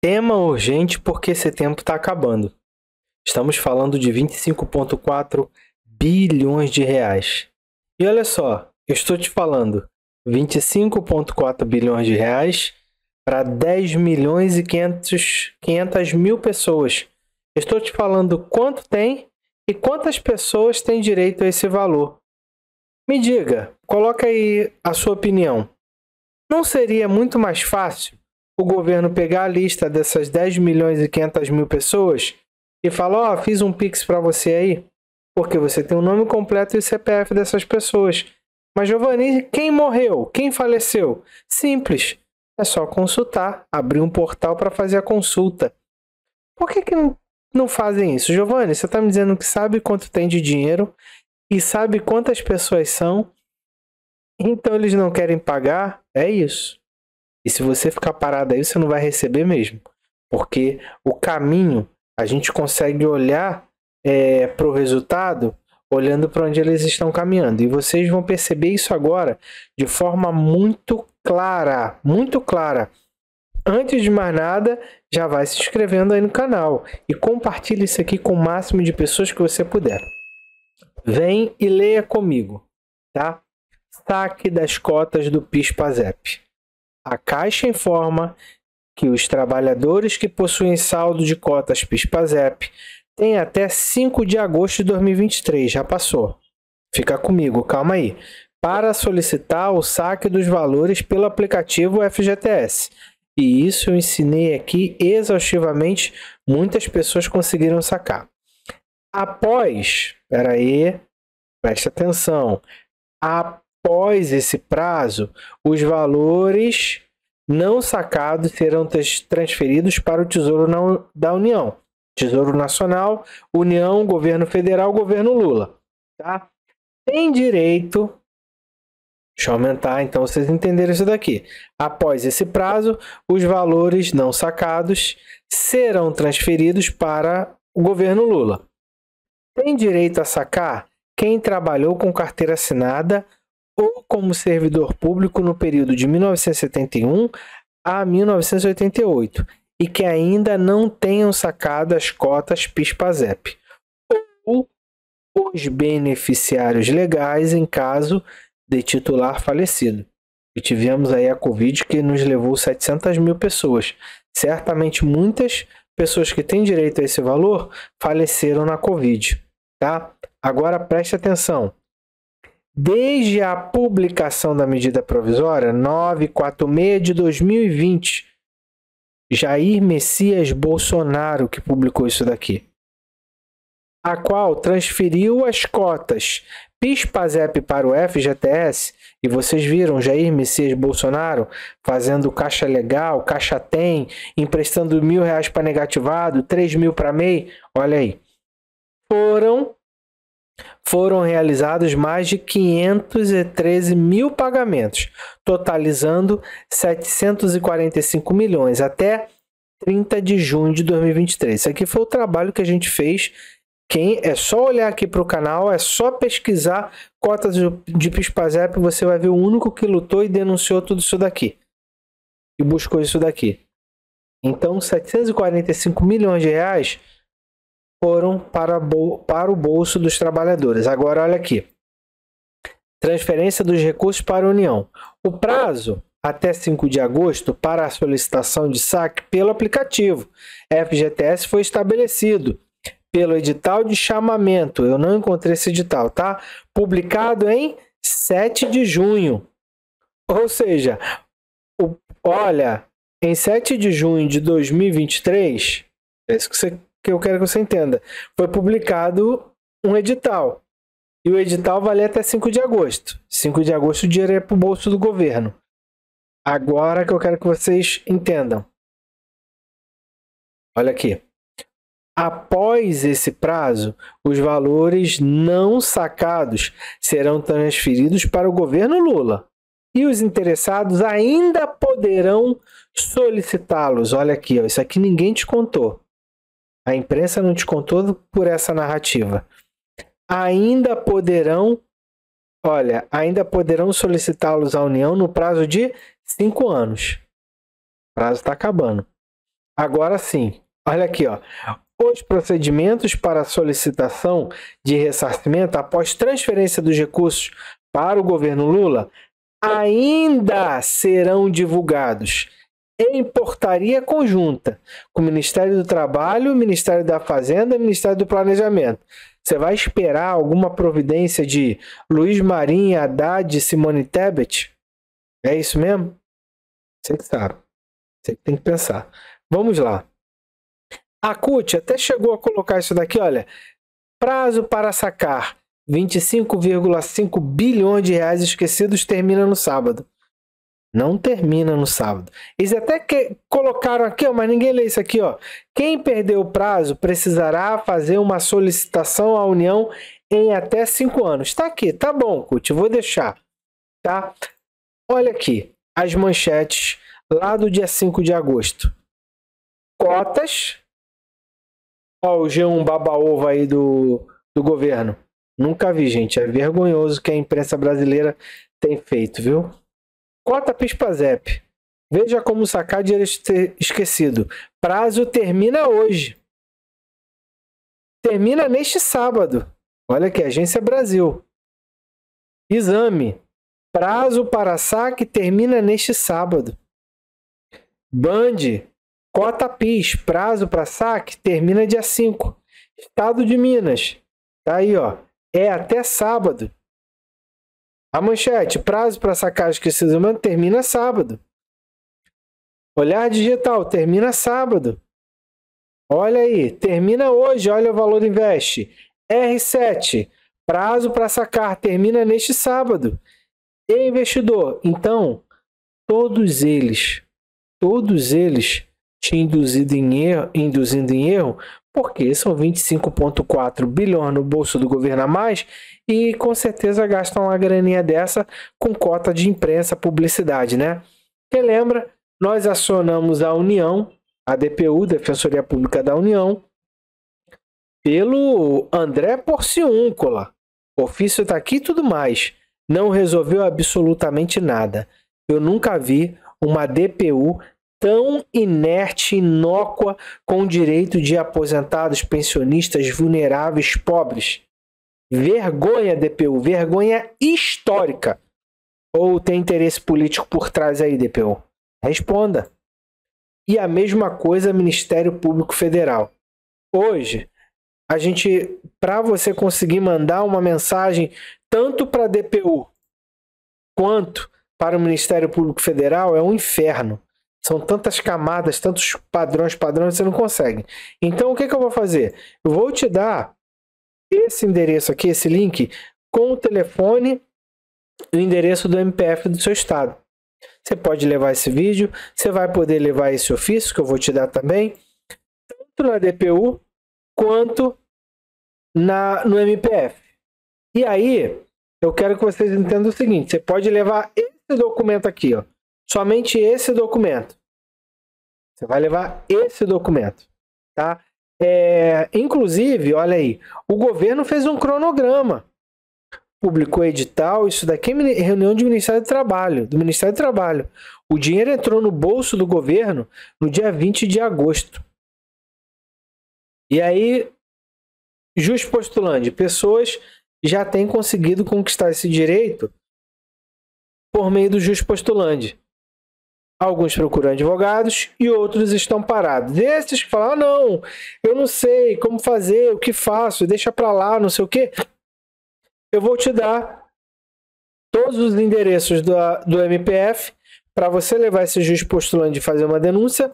Tema urgente porque esse tempo está acabando. Estamos falando de 25,4 bilhões de reais. E olha só, eu estou te falando 25,4 bilhões de reais para 10 milhões e 500, 500 mil pessoas. Eu estou te falando quanto tem e quantas pessoas têm direito a esse valor. Me diga, coloca aí a sua opinião. Não seria muito mais fácil o governo pegar a lista dessas 10 milhões e 500 mil pessoas e falar: Ó, oh, fiz um pix para você aí, porque você tem o nome completo e o CPF dessas pessoas. Mas, Giovanni, quem morreu? Quem faleceu? Simples. É só consultar, abrir um portal para fazer a consulta. Por que, que não fazem isso? Giovanni, você está me dizendo que sabe quanto tem de dinheiro e sabe quantas pessoas são, então eles não querem pagar? É isso. E se você ficar parado aí, você não vai receber mesmo. Porque o caminho, a gente consegue olhar é, para o resultado olhando para onde eles estão caminhando. E vocês vão perceber isso agora de forma muito clara, muito clara. Antes de mais nada, já vai se inscrevendo aí no canal e compartilhe isso aqui com o máximo de pessoas que você puder. Vem e leia comigo, tá? Saque das cotas do PIS-PASEP. A Caixa informa que os trabalhadores que possuem saldo de cotas PIS/PASEP têm até 5 de agosto de 2023, já passou. Fica comigo, calma aí. Para solicitar o saque dos valores pelo aplicativo FGTS. E isso eu ensinei aqui exaustivamente, muitas pessoas conseguiram sacar. Após, Peraí. preste atenção. A após esse prazo, os valores não sacados serão transferidos para o Tesouro da União, Tesouro Nacional, União, Governo Federal, Governo Lula, tá? Tem direito Deixa eu aumentar, então vocês entenderam isso daqui. Após esse prazo, os valores não sacados serão transferidos para o governo Lula. Tem direito a sacar quem trabalhou com carteira assinada ou como servidor público no período de 1971 a 1988 e que ainda não tenham sacado as cotas PIS/PASEP, ou os beneficiários legais em caso de titular falecido. E tivemos aí a Covid que nos levou 700 mil pessoas. Certamente muitas pessoas que têm direito a esse valor faleceram na Covid, tá? Agora preste atenção desde a publicação da medida provisória 946 de 2020. Jair Messias Bolsonaro que publicou isso daqui. A qual transferiu as cotas PIS-PASEP para o FGTS, e vocês viram Jair Messias Bolsonaro fazendo caixa legal, caixa tem, emprestando mil reais para negativado, três mil para MEI, olha aí, foram foram realizados mais de 513 mil pagamentos, totalizando 745 milhões até 30 de junho de 2023. Isso aqui foi o trabalho que a gente fez. Quem é só olhar aqui para o canal, é só pesquisar cotas de Pispazep, você vai ver o único que lutou e denunciou tudo isso daqui. E buscou isso daqui. Então, 745 milhões de reais foram para, para o bolso dos trabalhadores. Agora, olha aqui. Transferência dos recursos para a União. O prazo até 5 de agosto para a solicitação de saque pelo aplicativo FGTS foi estabelecido pelo edital de chamamento. Eu não encontrei esse edital, tá? Publicado em 7 de junho. Ou seja, o, olha, em 7 de junho de 2023, é isso que você que eu quero que você entenda. Foi publicado um edital. E o edital valia até 5 de agosto. 5 de agosto o dinheiro é para o bolso do governo. Agora que eu quero que vocês entendam. Olha aqui. Após esse prazo, os valores não sacados serão transferidos para o governo Lula. E os interessados ainda poderão solicitá-los. Olha aqui, ó, isso aqui ninguém te contou. A imprensa não te contou por essa narrativa. Ainda poderão, olha, ainda poderão solicitá-los à União no prazo de cinco anos. O prazo está acabando. Agora sim, olha aqui, ó. Os procedimentos para solicitação de ressarcimento após transferência dos recursos para o governo Lula ainda serão divulgados em portaria conjunta com o Ministério do Trabalho, Ministério da Fazenda, Ministério do Planejamento. Você vai esperar alguma providência de Luiz Marinho, Haddad, Simone Tebet? É isso mesmo? Você que sabe. Você que tem que pensar. Vamos lá. A CUT até chegou a colocar isso daqui, olha. Prazo para sacar 25,5 bilhões de reais esquecidos termina no sábado. Não termina no sábado. Eles até que colocaram aqui, ó, mas ninguém lê isso aqui. Ó. Quem perdeu o prazo precisará fazer uma solicitação à União em até cinco anos. Está aqui, tá bom, Cut, vou deixar. Tá? Olha aqui as manchetes lá do dia 5 de agosto. Cotas. Ó, o G1 baba-ovo aí do, do governo. Nunca vi, gente. É vergonhoso o que a imprensa brasileira tem feito, viu? Cota Pispazep. Veja como sacar dinheiro esquecido. Prazo termina hoje. Termina neste sábado. Olha aqui, Agência Brasil. Exame. Prazo para saque termina neste sábado. Band. Cota PIS. Prazo para saque termina dia 5. Estado de Minas. Tá aí, ó. É até sábado. A manchete, prazo para sacagem que esses humanos termina sábado. Olhar digital, termina sábado. Olha aí, termina hoje, olha o valor investe. R7, prazo para sacar, termina neste sábado. E investidor, então, todos eles, todos eles te induzido em erro, induzindo em erro porque são 25,4 bilhões no bolso do governo a mais e com certeza gastam uma graninha dessa com cota de imprensa, publicidade, né? Quem lembra, nós acionamos a União, a DPU, Defensoria Pública da União, pelo André Porciúncula. O ofício está aqui e tudo mais. Não resolveu absolutamente nada. Eu nunca vi uma DPU tão inerte, inócua com o direito de aposentados, pensionistas, vulneráveis, pobres. Vergonha, DPU, vergonha histórica. Ou tem interesse político por trás aí, DPU? Responda. E a mesma coisa, Ministério Público Federal. Hoje, a gente, para você conseguir mandar uma mensagem tanto para a DPU quanto para o Ministério Público Federal, é um inferno. São tantas camadas, tantos padrões, padrões, você não consegue. Então, o que, que eu vou fazer? Eu vou te dar esse endereço aqui, esse link, com o telefone e o endereço do MPF do seu estado. Você pode levar esse vídeo, você vai poder levar esse ofício que eu vou te dar também, tanto na DPU quanto na, no MPF. E aí, eu quero que vocês entendam o seguinte: você pode levar esse documento aqui, ó, somente esse documento. Você vai levar esse documento, tá? É, inclusive, olha aí, o governo fez um cronograma, publicou edital, isso daqui é reunião do Ministério do Trabalho, do Ministério do Trabalho. O dinheiro entrou no bolso do governo no dia 20 de agosto. E aí, jus postulante, pessoas já têm conseguido conquistar esse direito por meio do jus postulante. Alguns procuram advogados e outros estão parados. Esses que falam, ah, não, eu não sei como fazer, o que faço, deixa para lá, não sei o quê. Eu vou te dar todos os endereços do, do MPF para você levar esse juiz postulante de fazer uma denúncia.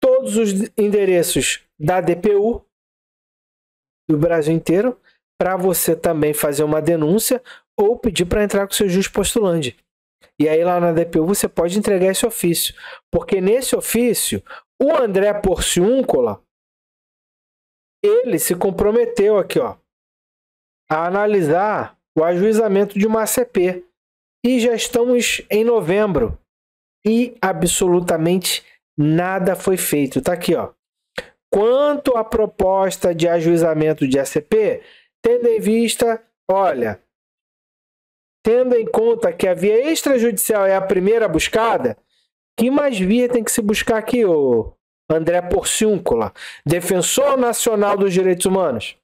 Todos os endereços da DPU do Brasil inteiro para você também fazer uma denúncia ou pedir para entrar com o seu juiz postulante. E aí lá na DPU você pode entregar esse ofício, porque nesse ofício o André Porciúncula ele se comprometeu aqui, ó, a analisar o ajuizamento de uma ACP. E já estamos em novembro e absolutamente nada foi feito. Tá aqui, ó. Quanto à proposta de ajuizamento de ACP, tendo em vista, olha, tendo em conta que a via extrajudicial é a primeira buscada, que mais via tem que se buscar aqui, o André Porciúncula, defensor nacional dos direitos humanos?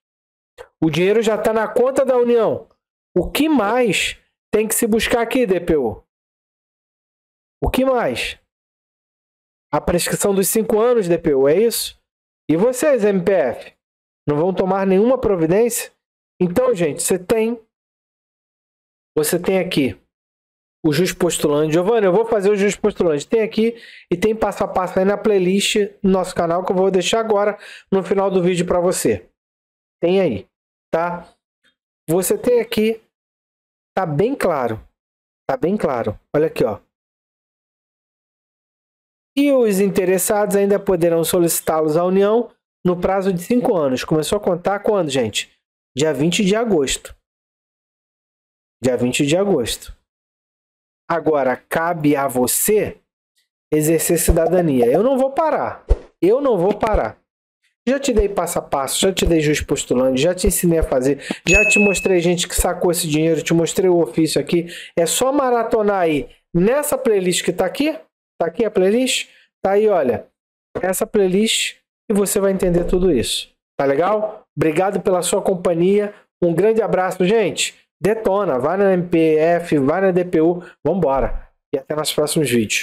O dinheiro já está na conta da União. O que mais tem que se buscar aqui, DPO? O que mais? A prescrição dos cinco anos, DPO, é isso? E vocês, MPF? Não vão tomar nenhuma providência? Então, gente, você tem você tem aqui o juiz Postulante. Giovanni, eu vou fazer o juiz Postulante. Tem aqui e tem passo a passo aí na playlist no nosso canal que eu vou deixar agora no final do vídeo para você. Tem aí, tá? Você tem aqui, tá bem claro, tá bem claro. Olha aqui, ó. E os interessados ainda poderão solicitá-los à União no prazo de cinco anos. Começou a contar quando, gente? Dia 20 de agosto dia 20 de agosto. Agora, cabe a você exercer cidadania. Eu não vou parar. Eu não vou parar. Já te dei passo a passo, já te dei juiz postulando, já te ensinei a fazer, já te mostrei gente que sacou esse dinheiro, te mostrei o ofício aqui. É só maratonar aí nessa playlist que tá aqui. Tá aqui a playlist? Tá aí, olha. Essa playlist e você vai entender tudo isso. Tá legal? Obrigado pela sua companhia. Um grande abraço, gente. Detona, vai na MPF, vai na DPU, vambora. E até nos próximos vídeos.